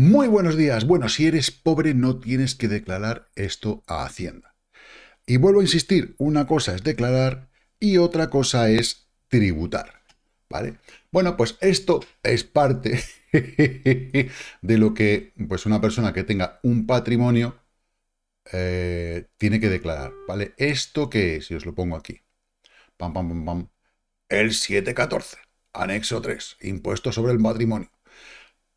Muy buenos días. Bueno, si eres pobre no tienes que declarar esto a Hacienda. Y vuelvo a insistir, una cosa es declarar y otra cosa es tributar. ¿Vale? Bueno, pues esto es parte de lo que pues una persona que tenga un patrimonio eh, tiene que declarar. ¿Vale? ¿Esto que es? Y os lo pongo aquí. Pam, pam, pam, pam. El 714, anexo 3, impuesto sobre el matrimonio.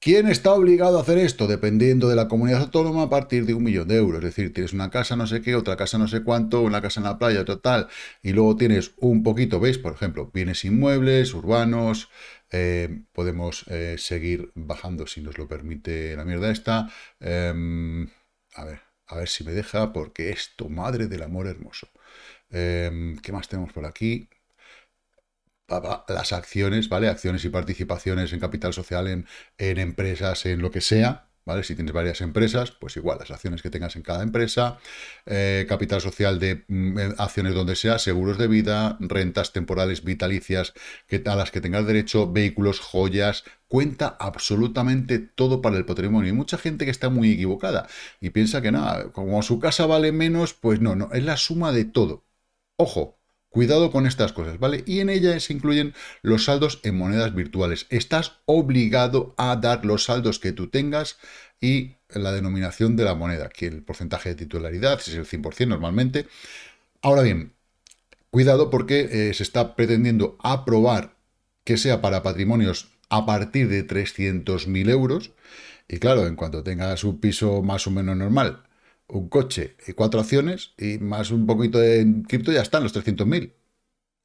¿Quién está obligado a hacer esto? Dependiendo de la comunidad autónoma a partir de un millón de euros. Es decir, tienes una casa no sé qué, otra casa no sé cuánto, una casa en la playa, total, tal, y luego tienes un poquito, ¿veis? Por ejemplo, bienes inmuebles, urbanos, eh, podemos eh, seguir bajando si nos lo permite la mierda esta. Em, a ver, a ver si me deja, porque esto, madre del amor hermoso. Em, ¿Qué más tenemos por aquí? las acciones, ¿vale? Acciones y participaciones en capital social, en, empresas, en lo que sea, ¿Vale? Si tienes varias empresas, pues igual, las acciones que tengas en cada empresa, eh, capital social de mm, eh, acciones donde sea, seguros de vida, rentas temporales vitalicias que, a las que tengas derecho, vehículos, joyas, cuenta absolutamente todo para el patrimonio. Y mucha gente que está muy equivocada y piensa que nada, como su casa vale menos, pues no, no, es la suma de todo. Ojo, Cuidado con estas cosas, ¿vale? Y en ellas se incluyen los saldos en monedas virtuales. Estás obligado a dar los saldos que tú tengas y la denominación de la moneda, que el porcentaje de titularidad es el 100% normalmente. Ahora bien, cuidado porque eh, se está pretendiendo aprobar que sea para patrimonios a partir de 300.000 euros. Y claro, en cuanto tengas un piso más o menos normal, un coche y cuatro acciones y más un poquito de cripto, ya están los 300.000.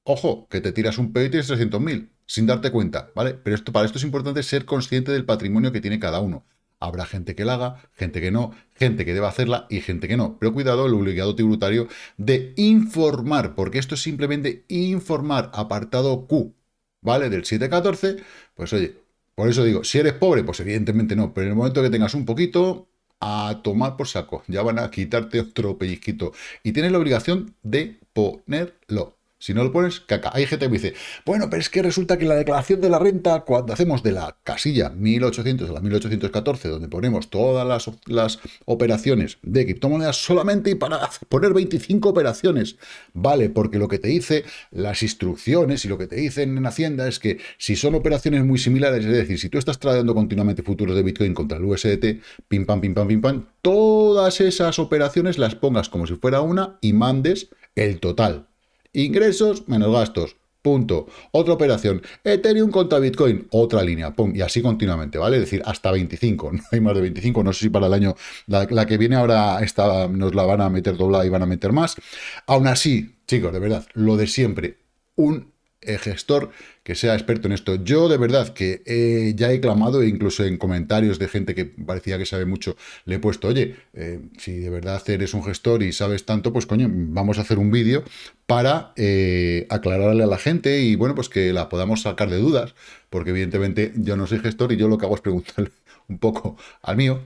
Ojo, que te tiras un pedo y tienes 300.000, sin darte cuenta, ¿vale? Pero esto, para esto es importante ser consciente del patrimonio que tiene cada uno. Habrá gente que la haga, gente que no, gente que deba hacerla y gente que no. Pero cuidado el obligado tributario de informar, porque esto es simplemente informar, apartado Q, ¿vale? Del 714, pues oye, por eso digo, si eres pobre, pues evidentemente no, pero en el momento que tengas un poquito, a tomar por saco. Ya van a quitarte otro pellizquito. Y tienes la obligación de ponerlo. Si no lo pones, caca. Hay gente que me dice, bueno, pero es que resulta que la declaración de la renta, cuando hacemos de la casilla 1800 a la 1814, donde ponemos todas las, operaciones de criptomonedas, solamente y para poner 25 operaciones. Vale, porque lo que te dice las instrucciones y lo que te dicen en Hacienda es que si son operaciones muy similares, es decir, si tú estás tradeando continuamente futuros de Bitcoin contra el USDT, pim pam, pim pam, pim pam, todas esas operaciones las pongas como si fuera una y mandes el total ingresos menos gastos. Punto. Otra operación. Ethereum contra Bitcoin. Otra línea. Pum. Y así continuamente, ¿vale? Es decir, hasta 25. No hay más de 25. No sé si para el año. La, que viene ahora está, nos la van a meter doblada y van a meter más. Aún así, chicos, de verdad, lo de siempre. Un eh, gestor que sea experto en esto. Yo de verdad que eh, ya he clamado, incluso en comentarios de gente que parecía que sabe mucho, le he puesto, oye, eh, si de verdad eres un gestor y sabes tanto, pues coño, vamos a hacer un vídeo para aclararle a la gente y bueno, pues que la podamos sacar de dudas, porque evidentemente yo no soy gestor y yo lo que hago es preguntarle un poco al mío,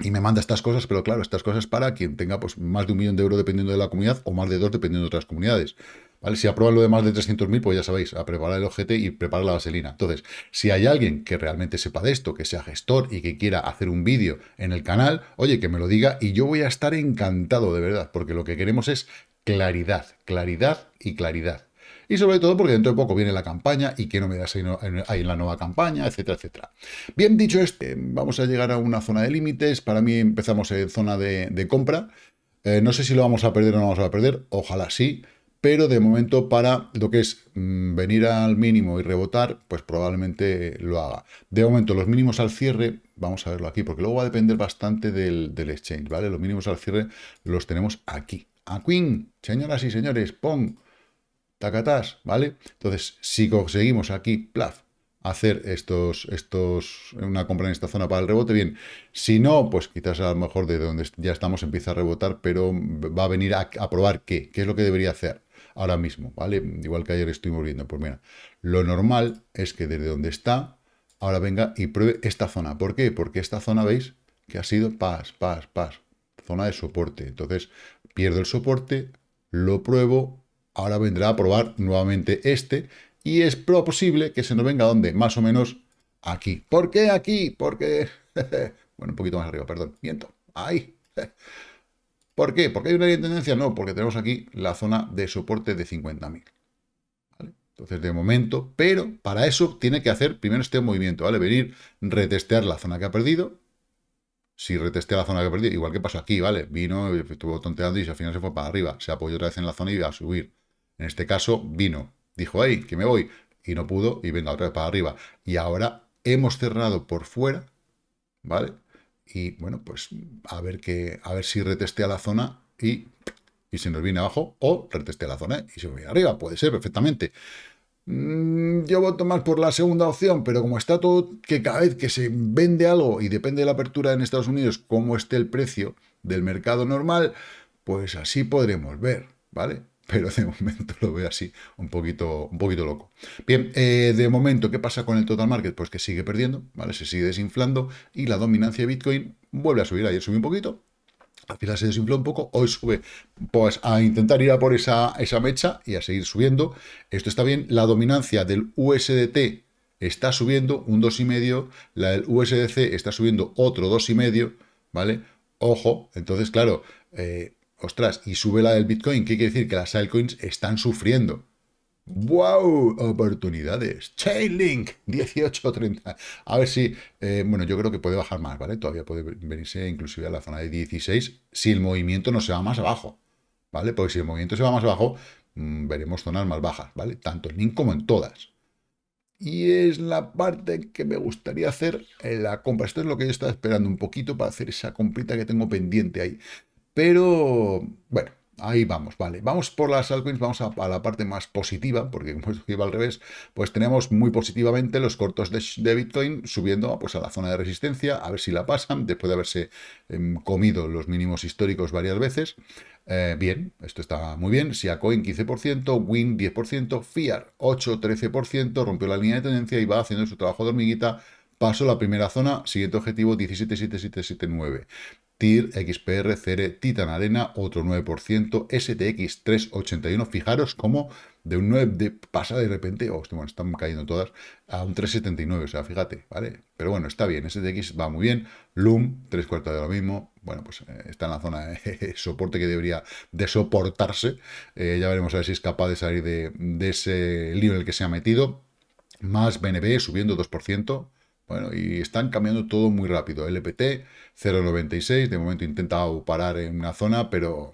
y me manda estas cosas, pero claro, estas cosas para quien tenga pues, más de un millón de euros dependiendo de la comunidad o más de dos dependiendo de otras comunidades. Si aprueban lo de más de 300.000, pues ya sabéis, a preparar el OGT y preparar la vaselina. Entonces, si hay alguien que realmente sepa de esto, que sea gestor y que quiera hacer un vídeo en el canal, oye, que me lo diga y yo voy a estar encantado, de verdad, porque lo que queremos es claridad, claridad y claridad. Y sobre todo porque dentro de poco viene la campaña y que no me das ahí, en la nueva campaña, etcétera, etcétera. Bien dicho este, vamos a llegar a una zona de límites. Para mí empezamos en zona de, compra. Eh, no sé si lo vamos a perder o no lo vamos a perder. Ojalá sí pero de momento para lo que es mm, venir al mínimo y rebotar, pues probablemente lo haga. De momento, los mínimos al cierre, vamos a verlo aquí, porque luego va a depender bastante del, exchange, ¿vale? Los mínimos al cierre los tenemos aquí. A Queen, señoras y señores, ¡Pong! tacatás, ¿vale? Entonces, si conseguimos aquí, plaf, hacer estos, estos, una compra en esta zona para el rebote, bien, si no, pues quizás a lo mejor de donde ya estamos empieza a rebotar, pero va a venir a probar qué, qué es lo que debería hacer ahora mismo, ¿vale? Igual que ayer estoy viendo, pues mira, lo normal es que desde donde está, ahora venga y pruebe esta zona. ¿Por qué? Porque esta zona, veis, que ha sido paz, paz, paz, zona de soporte. Entonces, pierdo el soporte, lo pruebo, ahora vendrá a probar nuevamente este, y es posible que se nos venga, donde, Más o menos aquí. ¿Por qué aquí? Porque... bueno, un poquito más arriba, perdón, miento. Ahí. ¿Por qué? ¿Porque hay una tendencia? No, porque tenemos aquí la zona de soporte de 50.000. Entonces, de momento, pero para eso tiene que hacer primero este movimiento, ¿vale? Venir, retestear la zona que ha perdido. Si retestea la zona que ha perdido, igual que pasó aquí, ¿vale? Vino, estuvo tonteando y al final se fue para arriba. Se apoyó otra vez en la zona y iba a subir. En este caso, vino. Dijo, ahí, que me voy. Y no pudo, y venga otra vez para arriba. Y ahora hemos cerrado por fuera, ¿vale? Y bueno, pues a ver, que, a ver si retestea la zona y, se nos viene abajo o retestea la zona y se viene arriba. Puede ser perfectamente. Mm, yo voto más por la segunda opción, pero como está todo, que cada vez que se vende algo y depende de la apertura en Estados Unidos, cómo esté el precio del mercado normal, pues así podremos ver, ¿vale? pero de momento lo veo así, un poquito, un poquito loco. Bien, eh, de momento, ¿qué pasa con el total market? Pues que sigue perdiendo, ¿vale? Se sigue desinflando y la dominancia de Bitcoin vuelve a subir. Ayer subió un poquito, al final se desinfló un poco, hoy sube pues a intentar ir a por esa, esa mecha y a seguir subiendo. Esto está bien, la dominancia del USDT está subiendo un 2,5, la del USDC está subiendo otro 2,5, ¿vale? Ojo, entonces, claro, eh, ostras, y sube la del Bitcoin, ¿qué quiere decir? Que las altcoins están sufriendo. ¡Wow! Oportunidades. Chainlink 18.30. A ver si, eh, bueno, yo creo que puede bajar más, ¿vale? Todavía puede venirse inclusive a la zona de 16 si el movimiento no se va más abajo, ¿vale? Porque si el movimiento se va más abajo, mm, veremos zonas más bajas, ¿vale? Tanto en Link como en todas. Y es la parte que me gustaría hacer eh, la compra. Esto es lo que yo estaba esperando un poquito para hacer esa comprita que tengo pendiente ahí. Pero, bueno, ahí vamos, vale. Vamos por las altcoins, vamos a, la parte más positiva, porque como iba al revés, pues tenemos muy positivamente los cortos de, Bitcoin subiendo pues, a la zona de resistencia, a ver si la pasan, después de haberse em, comido los mínimos históricos varias veces. Eh, bien, esto está muy bien. Siacoin 15%, Win 10%, Fiar 8, 13%, rompió la línea de tendencia y va haciendo su trabajo de hormiguita. Paso la primera zona, siguiente objetivo 177779. TIR, XPR, CR, Titan Arena, otro 9%, STX 381, fijaros cómo de un 9 de, pasa de repente, o bueno, están cayendo todas, a un 379, o sea, fíjate, ¿vale? Pero bueno, está bien, STX va muy bien, LUM, tres cuartos de lo mismo, bueno, pues eh, está en la zona de soporte que debería de soportarse, eh, ya veremos a ver si es capaz de salir de, de ese lío en el que se ha metido, más BNB subiendo 2%, bueno, y están cambiando todo muy rápido. LPT 0.96, de momento intenta parar en una zona, pero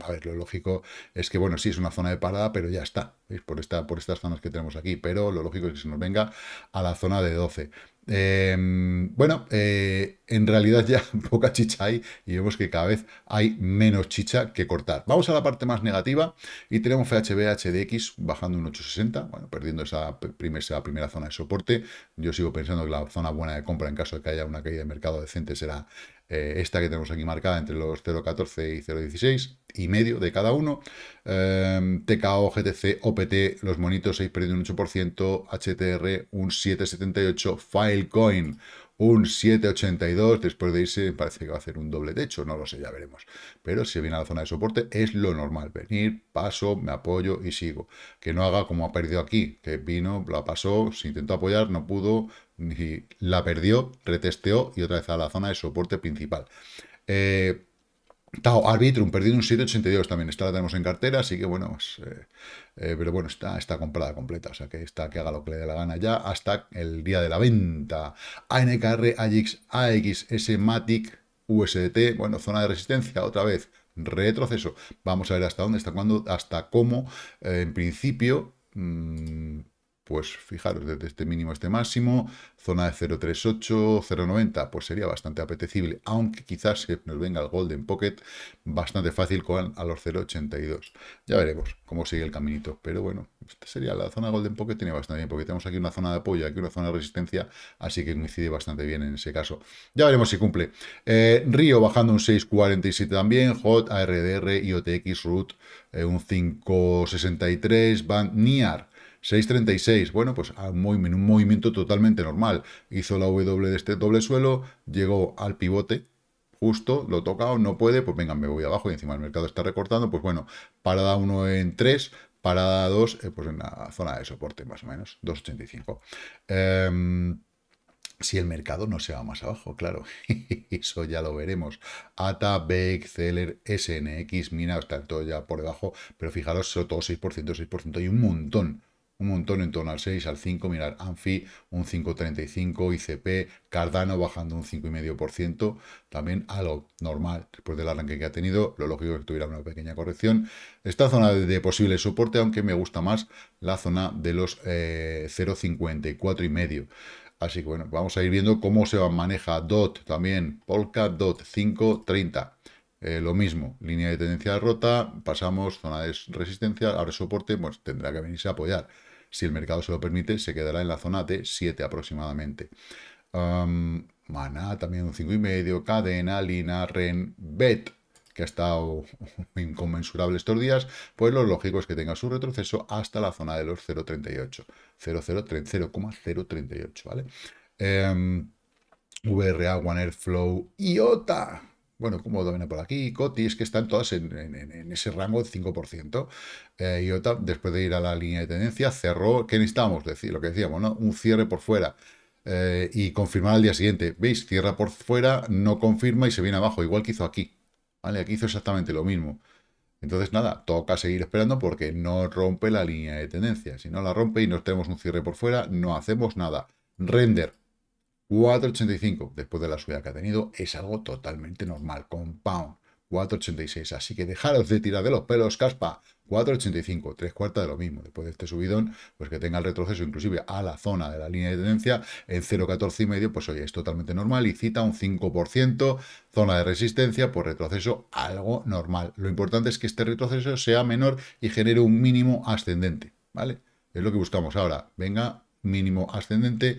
a ver, lo lógico es que, bueno, sí es una zona de parada, pero ya está, Por, esta, por estas zonas que tenemos aquí, pero lo lógico es que se nos venga a la zona de 12. Em, bueno, eh, en realidad ya poca chicha hay y vemos que cada vez hay menos chicha que cortar. Vamos a la parte más negativa y tenemos FHBHDX bajando un 860, bueno, perdiendo esa, esa primera zona de soporte. Yo sigo pensando que la zona buena de compra en caso de que haya una caída de mercado decente será eh, esta que tenemos aquí marcada entre los 0.14 y 0.16 y medio de cada uno, em, TKO, GTC, OPT, los monitos 6 perdido un 8%, HTR un 7.78, Filecoin un 7,82 después de irse, parece que va a hacer un doble techo, no lo sé, ya veremos. Pero si viene a la zona de soporte es lo normal, venir, paso, me apoyo y sigo. Que no haga como ha perdido aquí, que vino, la pasó, se intentó apoyar, no pudo, ni la perdió, retesteó y otra vez a la zona de soporte principal. Eh, Tao Arbitrum, perdido un 7,82 también. Esta la tenemos en cartera, así que bueno, pues, eh, eh, pero bueno, está, está comprada completa. O sea que está que haga lo que le dé la gana ya hasta el día de la venta. ANKR, AJIX, AXS, MATIC, USDT, bueno, zona de resistencia, otra vez, retroceso. Vamos a ver hasta dónde, está cuándo, hasta cómo, eh, en principio, mm, pues fijaros, desde este mínimo a este máximo, zona de 0.38, 0.90, pues sería bastante apetecible, aunque quizás se nos venga el Golden Pocket bastante fácil con, a los 0.82. Ya veremos cómo sigue el caminito, pero bueno, esta sería la zona Golden Pocket, tiene bastante bien, porque tenemos aquí una zona de apoyo, aquí una zona de resistencia, así que coincide bastante bien en ese caso. Ya veremos si cumple. Eh, Río bajando un 6.47 también, HOT, ARDR, IOTX, RUT, eh, un 5.63, Van NIAR, 6.36, bueno, pues ah, un movimiento totalmente normal. Hizo la W de este doble suelo, llegó al pivote, justo, lo toca o no puede, pues venga, me voy abajo y encima el mercado está recortando, pues bueno, parada 1 en 3, parada 2, eh, pues en la zona de soporte más o menos, 2.85. Em, si el mercado no se va más abajo, claro, eso ya lo veremos. ATA, BEC, SNX, Mina, está todo ya por debajo, pero fijaros, todo 6%, 6% hay un montón un montón en torno al 6, al 5, mirar Anfi un 5,35, ICP, Cardano bajando un 5,5%, también algo normal después del arranque que ha tenido, lo lógico es que tuviera una pequeña corrección. Esta zona de posible soporte, aunque me gusta más la zona de los eh, 0,54 y medio. Así que bueno, vamos a ir viendo cómo se maneja DOT también, Polkadot 530. Eh, lo mismo, línea de tendencia rota, pasamos, zona de resistencia, ahora soporte, pues tendrá que venirse a apoyar. Si el mercado se lo permite, se quedará en la zona de 7 aproximadamente. Mana, Maná también un 5,5, Cadena, Lina, Ren, Bet, que ha estado inconmensurable estos días, pues lo lógico es que tenga su retroceso hasta la zona de los 0,38. 0,038, ¿vale? Em, VRA, One Air Flow, IOTA bueno, como domina por aquí, Coti, es que están todas en, ese rango del 5%. Eh, y otra, después de ir a la línea de tendencia, cerró, ¿qué necesitábamos? Decir, lo que decíamos, ¿no? Un cierre por fuera. Eh, y confirmar al día siguiente. ¿Veis? Cierra por fuera, no confirma y se viene abajo, igual que hizo aquí. ¿Vale? Aquí hizo exactamente lo mismo. Entonces, nada, toca seguir esperando porque no rompe la línea de tendencia. Si no la rompe y nos tenemos un cierre por fuera, no hacemos nada. Render, 4,85 después de la subida que ha tenido es algo totalmente normal. Compound 4,86. Así que dejaros de tirar de los pelos, caspa. 4,85, tres cuartas de lo mismo. Después de este subidón, pues que tenga el retroceso inclusive a la zona de la línea de tendencia en 0,14 y medio, pues oye, es totalmente normal y cita un 5%, zona de resistencia por pues retroceso, algo normal. Lo importante es que este retroceso sea menor y genere un mínimo ascendente, ¿vale? Es lo que buscamos ahora. Venga, mínimo ascendente,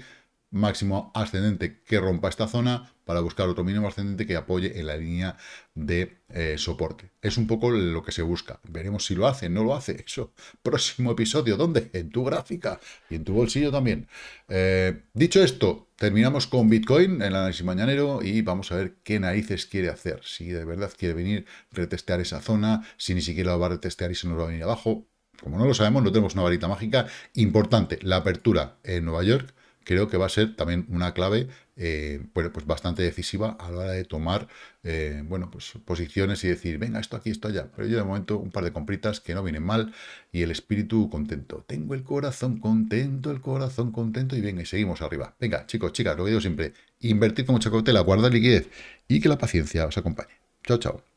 máximo ascendente que rompa esta zona para buscar otro mínimo ascendente que apoye en la línea de eh, soporte. Es un poco lo que se busca. Veremos si lo hace, no lo hace. Eso, próximo episodio, ¿dónde? En tu gráfica y en tu bolsillo también. Eh, dicho esto, terminamos con Bitcoin, el análisis mañanero, y vamos a ver qué narices quiere hacer. Si de verdad quiere venir, retestear esa zona, si ni siquiera lo va a retestear y se nos va a venir abajo. Como no lo sabemos, no tenemos una varita mágica. Importante, la apertura en Nueva York creo que va a ser también una clave eh, pues, bastante decisiva a la hora de tomar eh, bueno, pues posiciones y decir, venga, esto aquí, esto allá. Pero yo de momento un par de compritas que no vienen mal y el espíritu contento. Tengo el corazón contento, el corazón contento y venga, y seguimos arriba. Venga, chicos, chicas, lo que digo siempre, invertir con mucha cautela, guarda liquidez y que la paciencia os acompañe. Chao, chao.